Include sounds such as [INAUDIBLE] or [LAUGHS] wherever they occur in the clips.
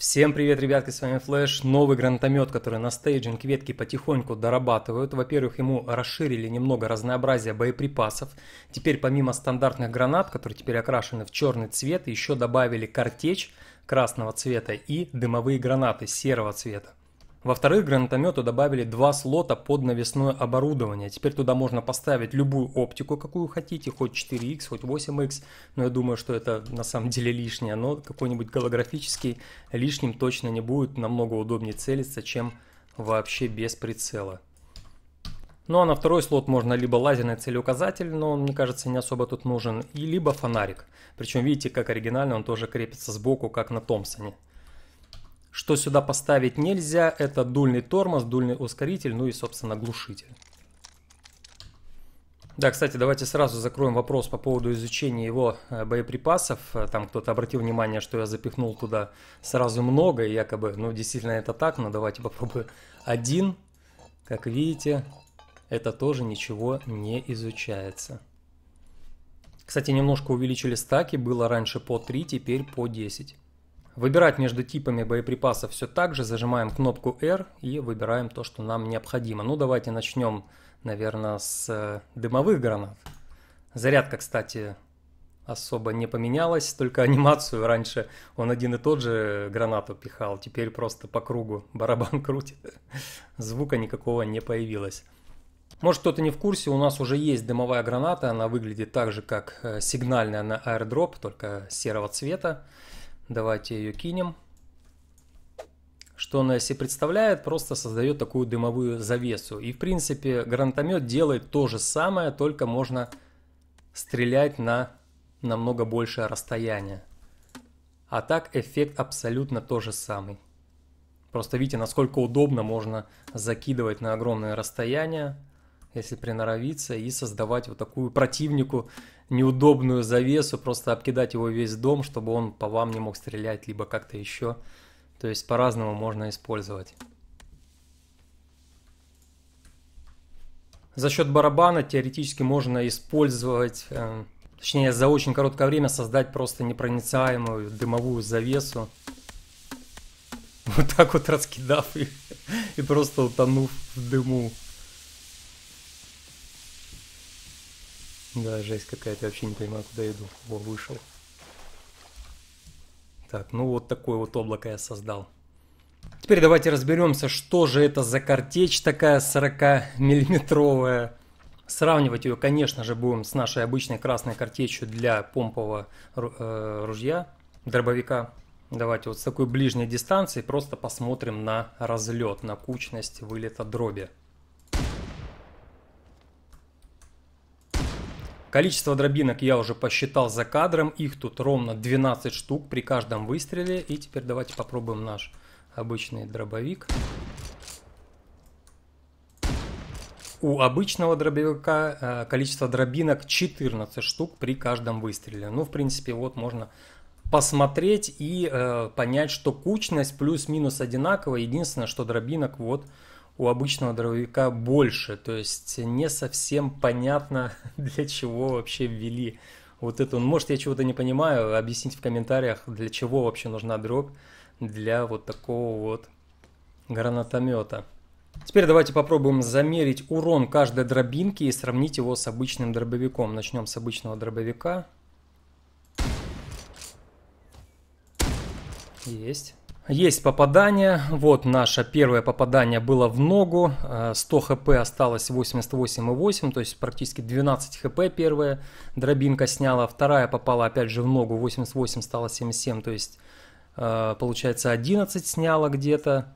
Всем привет, ребятки, с вами Флэш. Новый гранатомет, который на стейджинг ветки потихоньку дорабатывают. Во-первых, ему расширили немного разнообразие боеприпасов. Теперь помимо стандартных гранат, которые теперь окрашены в черный цвет, еще добавили картечь красного цвета и дымовые гранаты серого цвета. Во-вторых, гранатомету добавили два слота под навесное оборудование. Теперь туда можно поставить любую оптику, какую хотите, хоть 4х, хоть 8х, но я думаю, что это на самом деле лишнее, но какой-нибудь голографический лишним точно не будет, намного удобнее целиться, чем вообще без прицела. Ну а на второй слот можно либо лазерный целеуказатель, но он, мне кажется, не особо тут нужен, и либо фонарик. Причем видите, как оригинально он тоже крепится сбоку, как на Томпсоне. Что сюда поставить нельзя, это дульный тормоз, дульный ускоритель, ну и, собственно, глушитель. Да, кстати, давайте сразу закроем вопрос по поводу изучения его э, боеприпасов. Э, там кто-то обратил внимание, что я запихнул туда сразу много, и якобы, ну, действительно это так, но давайте [LAUGHS] попробую один. Как видите, это тоже ничего не изучается. Кстати, немножко увеличили стаки, было раньше по 3, теперь по 10. Выбирать между типами боеприпасов все так же, зажимаем кнопку R и выбираем то, что нам необходимо. Ну, давайте начнем, наверное, с э, дымовых гранат. Зарядка, кстати, особо не поменялась, только анимацию раньше он один и тот же гранату пихал, теперь просто по кругу барабан [LAUGHS] крутит. Звука никакого не появилось. Может кто-то не в курсе, у нас уже есть дымовая граната, она выглядит так же, как э, сигнальная на airdrop, только серого цвета. Давайте ее кинем. Что она себе представляет? Просто создает такую дымовую завесу. И в принципе гранатомет делает то же самое, только можно стрелять на намного большее расстояние. А так эффект абсолютно то же самый. Просто видите, насколько удобно можно закидывать на огромное расстояние если приноровиться, и создавать вот такую противнику неудобную завесу, просто обкидать его весь дом, чтобы он по вам не мог стрелять, либо как-то еще. То есть по-разному можно использовать. За счет барабана теоретически можно использовать, э, точнее за очень короткое время создать просто непроницаемую дымовую завесу. [LAUGHS] Вот так вот раскидав их и просто утонув в дыму. Да, жесть какая-то, вообще не понимаю, куда иду. О, вышел. Так, ну вот такое вот облако я создал. Теперь давайте разберемся, что же это за картечь такая 40-миллиметровая. Сравнивать ее, конечно же, будем с нашей обычной красной картечью для помпового э, ружья, дробовика. Давайте вот с такой ближней дистанции просто посмотрим на разлет, на кучность вылета дроби. Количество дробинок я уже посчитал за кадром. Их тут ровно 12 штук при каждом выстреле. И теперь давайте попробуем наш обычный дробовик. У обычного дробовика э, количество дробинок 14 штук при каждом выстреле. Ну, в принципе, вот можно посмотреть и э, понять, что кучность плюс-минус одинаковая. Единственное, что дробинок вот у обычного дробовика больше. То есть не совсем понятно, [LAUGHS] для чего вообще ввели вот это. Ну, может, я чего-то не понимаю, объясните в комментариях, для чего вообще нужна дробь для вот такого вот гранатомета. Теперь давайте попробуем замерить урон каждой дробинки и сравнить его с обычным дробовиком. Начнем с обычного дробовика. Есть. Есть попадание. Вот наше первое попадание было в ногу. 100 э, хп осталось 88,8, то есть практически 12 хп первая дробинка сняла. Вторая попала опять же в ногу, 88 стало 77, то есть э, получается 11 сняла где-то.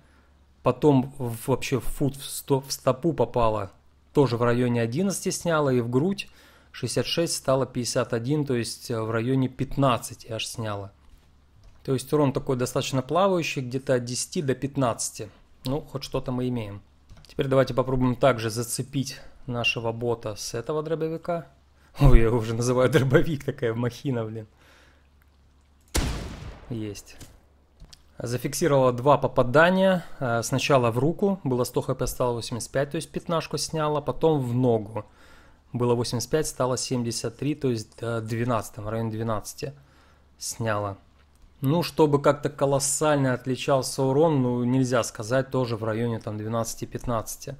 Потом вообще в фут в, стопу попала, тоже в районе 11 сняла и в грудь 66 стало 51, то есть э, в районе 15 аж сняла. То есть урон такой достаточно плавающий, где-то от 10 до 15. Ну, хоть что-то мы имеем. Теперь давайте попробуем также зацепить нашего бота с этого дробовика. Ой, я его уже называю дробовик, такая махина, блин. Есть. Зафиксировала два попадания. Э, сначала в руку, было 100 хп, стало 85, то есть пятнашку сняла. Потом в ногу, было 85, стало 73, то есть э, до 12, в районе 12 сняла. Ну, чтобы как-то колоссально отличался урон, ну, нельзя сказать, тоже в районе там 12-15.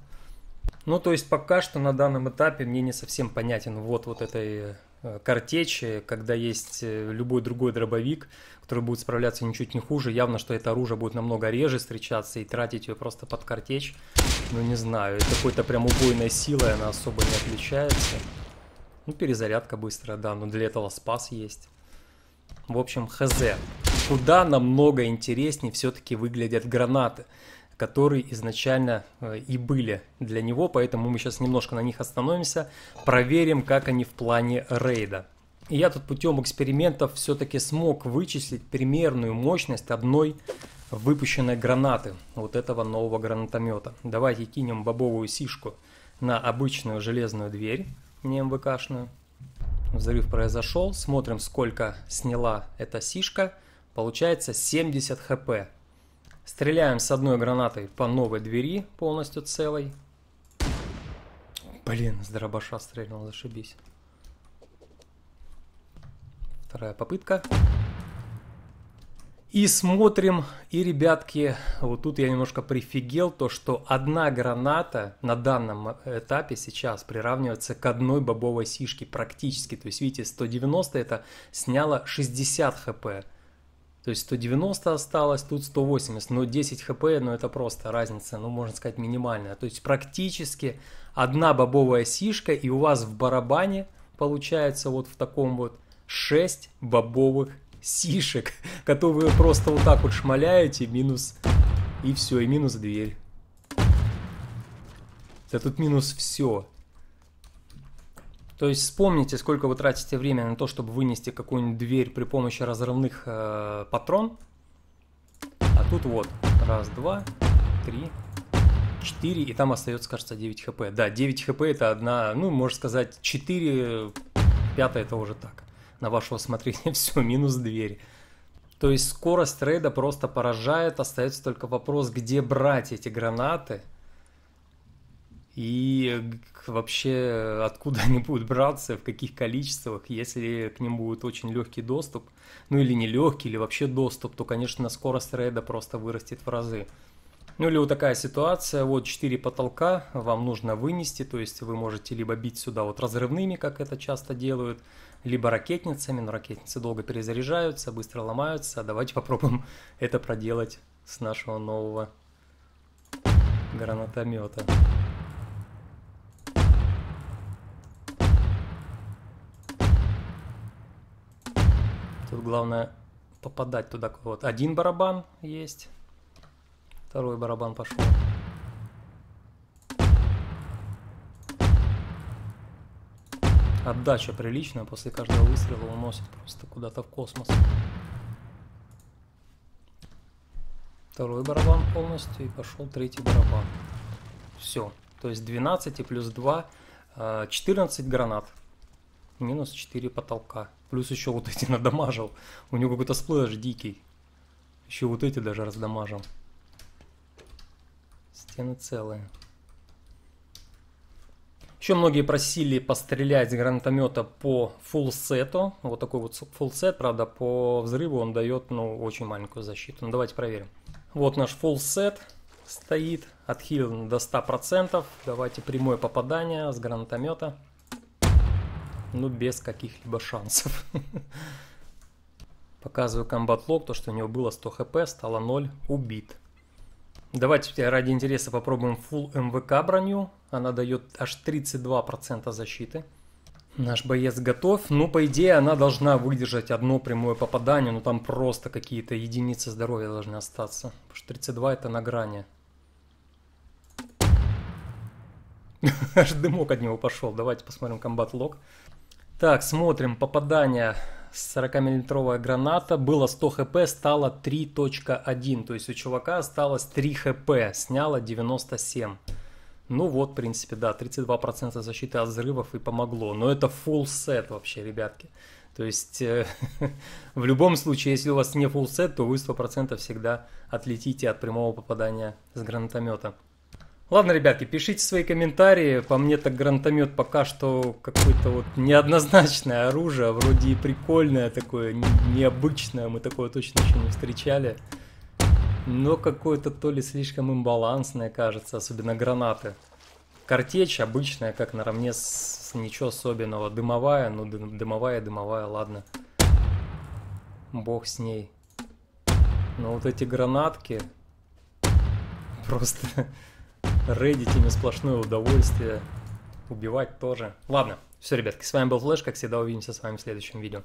Ну, то есть пока что на данном этапе мне не совсем понятен вот вот этой э, картечи, когда есть э, любой другой дробовик, который будет справляться ничуть не хуже, явно, что это оружие будет намного реже встречаться и тратить ее просто под картечь. Ну, не знаю, это какой-то прям убойной силой она особо не отличается. Ну, перезарядка быстрая, да, но для этого спас есть. В общем, хз куда намного интереснее все-таки выглядят гранаты которые изначально э, и были для него, поэтому мы сейчас немножко на них остановимся, проверим, как они в плане рейда. И я тут путем экспериментов все-таки смог вычислить примерную мощность одной выпущенной гранаты вот этого нового гранатомета. Давайте кинем бобовую сишку на обычную железную дверь, не МВКшную. Взрыв произошел, смотрим, сколько сняла эта сишка – Получается 70 хп. Стреляем с одной гранатой по новой двери, полностью целой. Блин, с дробаша стрелял, зашибись. Вторая попытка. И смотрим, и, ребятки, вот тут я немножко прифигел, то, что одна граната на данном этапе сейчас приравнивается к одной бобовой сишке практически. То есть, видите, 190 это сняло 60 хп. То есть 190 осталось, тут 180, но 10 хп, ну это просто разница, ну можно сказать минимальная. То есть практически одна бобовая сишка и у вас в барабане получается вот в таком вот 6 бобовых сишек, [LAUGHS] которые вы просто вот так вот шмаляете, минус и все, и минус дверь. Да тут минус все. То есть вспомните, сколько вы тратите время на то, чтобы вынести какую-нибудь дверь при помощи разрывных э, патрон. А тут вот, раз, два, три, четыре, и там остается, кажется, 9 хп. Да, 9 хп это одна, ну, можно сказать, 4, 5 это уже так. На ваше усмотрение [LAUGHS] все, минус дверь. То есть скорость рейда просто поражает, остается только вопрос, где брать эти гранаты – и э, вообще откуда [LAUGHS] они будут браться, в каких количествах, если к ним будет очень легкий доступ, ну или не легкий, или вообще доступ, то, конечно, скорость рейда просто вырастет в разы. Ну или вот такая ситуация, вот 4 потолка вам нужно вынести, то есть вы можете либо бить сюда вот разрывными, как это часто делают, либо ракетницами, но ракетницы долго перезаряжаются, быстро ломаются. А давайте [LAUGHS] попробуем это проделать с нашего нового гранатомета. Тут главное попадать туда. Вот один барабан есть. Второй барабан пошел. Отдача приличная, после каждого выстрела уносит просто куда-то в космос. Второй барабан полностью и пошел третий барабан. Все. То есть 12 и плюс 2, 14 э, гранат. Минус 4 потолка. Плюс еще вот эти [LAUGHS] надамажил. У него какой-то сплэш дикий. Еще вот эти даже раздамажил. Стены целые. Еще многие просили пострелять гранатомета по full сету Вот такой вот full set, правда, по взрыву он дает, ну, очень маленькую защиту. Ну, давайте проверим. Вот наш full set стоит, отхилен до 100%. Давайте прямое попадание с гранатомета ну без каких-либо шансов. Показываю комбат-лог, то что у него было 100 хп, стало 0, убит. Давайте ради интереса попробуем full МВК броню. Она дает аж 32% защиты. Наш боец готов. Ну, по идее, она должна выдержать одно прямое попадание, но там просто какие-то единицы здоровья должны остаться. Потому что 32 это на грани. [LAUGHS] Аж дымок от него пошел. Давайте посмотрим комбат лог. Так, смотрим. Попадание 40-миллиметровая граната. Было 100 хп, стало 3.1. То есть у чувака осталось 3 хп. Сняло 97. Ну вот, в принципе, да, 32% защиты от взрывов и помогло. Но это full set вообще, ребятки. То есть э, [LAUGHS] в любом случае, если у вас не full set, то вы 100% всегда отлетите от прямого попадания с гранатомета. Ладно, ребятки, пишите свои комментарии. По мне так гранатомет пока что какое-то вот неоднозначное оружие, а вроде и прикольное такое, необычное, мы такое точно еще не встречали. Но какое-то то ли слишком имбалансное, кажется, особенно гранаты. Картечь обычная, как наравне с, с ничего особенного. Дымовая, ну дым, дымовая, дымовая, ладно. Бог с ней. Но вот эти гранатки [LAUGHS] просто ими сплошное удовольствие. Убивать тоже. Ладно, все, ребятки, с вами был Флэш. Как всегда, увидимся с вами в следующем видео.